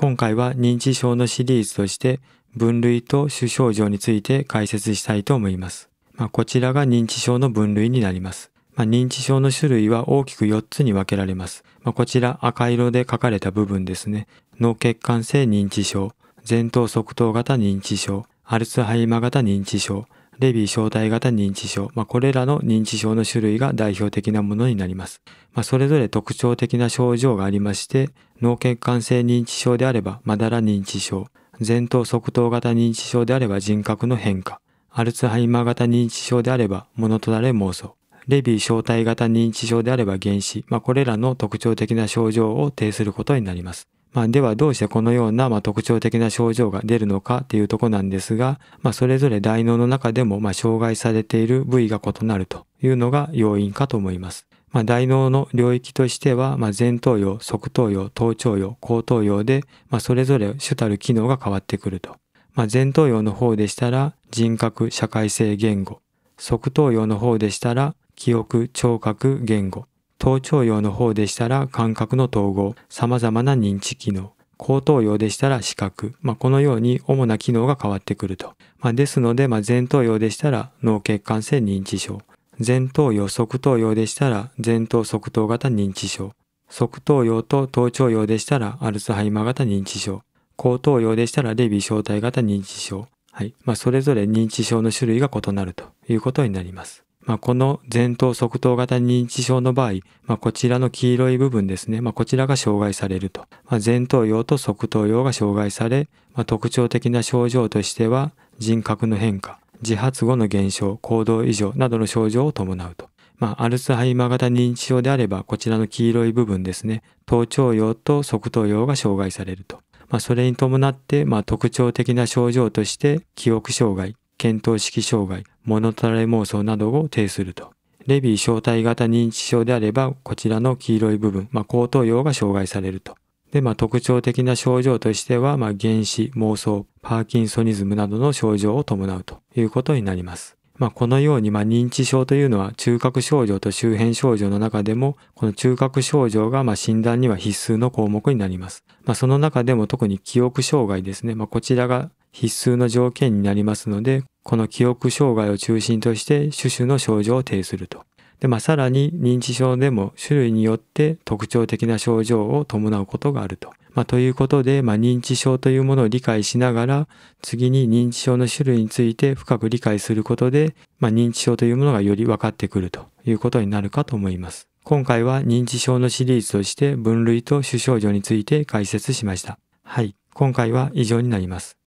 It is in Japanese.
今回は認知症のシリーズとして分類と主症状について解説したいと思います。まあ、こちらが認知症の分類になります。まあ、認知症の種類は大きく4つに分けられます。まあ、こちら赤色で書かれた部分ですね。脳血管性認知症、前頭側頭型認知症、アルツハイマー型認知症、レビー小体型認知症、まあ、これらの認知症の種類が代表的なものになります。まあ、それぞれ特徴的な症状がありまして、脳血管性認知症であればまだら認知症、前頭側頭型認知症であれば人格の変化、アルツハイマー型認知症であれば物となれ妄想、レビー小体型認知症であれば原子、まあ、これらの特徴的な症状を呈することになります。まあ、ではどうしてこのような、ま特徴的な症状が出るのかっていうとこなんですが、まあ、それぞれ大脳の中でも、ま障害されている部位が異なるというのが要因かと思います。まあ、大脳の領域としては、まあ、前頭葉、側頭葉、頭頂葉、後頭葉で、まあ、それぞれ主たる機能が変わってくると。まあ、前頭葉の方でしたら人格、社会性、言語。側頭葉の方でしたら記憶、聴覚、言語。頭頂葉の方でしたら感覚の統合、様々な認知機能、高頭葉でしたら視覚、まあ、このように主な機能が変わってくると。まあ、ですので、まあ、前頭葉でしたら脳血管性認知症、前頭葉側頭葉でしたら前頭側頭型認知症、側頭葉と頭頂葉でしたらアルツハイマー型認知症、高頭葉でしたらレビー小体型認知症、はいまあ、それぞれ認知症の種類が異なるということになります。まあ、この前頭側頭型認知症の場合、まあ、こちらの黄色い部分ですね、まあ、こちらが障害されると。ま前頭葉と側頭葉が障害され、ま特徴的な症状としては人格の変化、自発後の減少、行動異常などの症状を伴うと。まあ、アルツハイマー型認知症であれば、こちらの黄色い部分ですね、頭頂葉と側頭葉が障害されると。まあ、それに伴って、まあ、特徴的な症状として、記憶障害、検討式障害、物たらい妄想などを呈すると。レビー小体型認知症であれば、こちらの黄色い部分、まあ、後頭葉が障害されると。で、まあ、特徴的な症状としては、まあ、原子、妄想、パーキンソニズムなどの症状を伴うということになります。まあ、このように、まあ、認知症というのは中核症状と周辺症状の中でも、この中核症状がまあ診断には必須の項目になります。まあ、その中でも特に記憶障害ですね。まあ、こちらが必須の条件になりますので、この記憶障害を中心として種々の症状を呈すると。で、まあ、さらに認知症でも種類によって特徴的な症状を伴うことがあると。まあ、ということで、まあ、認知症というものを理解しながら、次に認知症の種類について深く理解することで、まあ、認知症というものがより分かってくるということになるかと思います。今回は認知症のシリーズとして分類と主症状について解説しました。はい。今回は以上になります。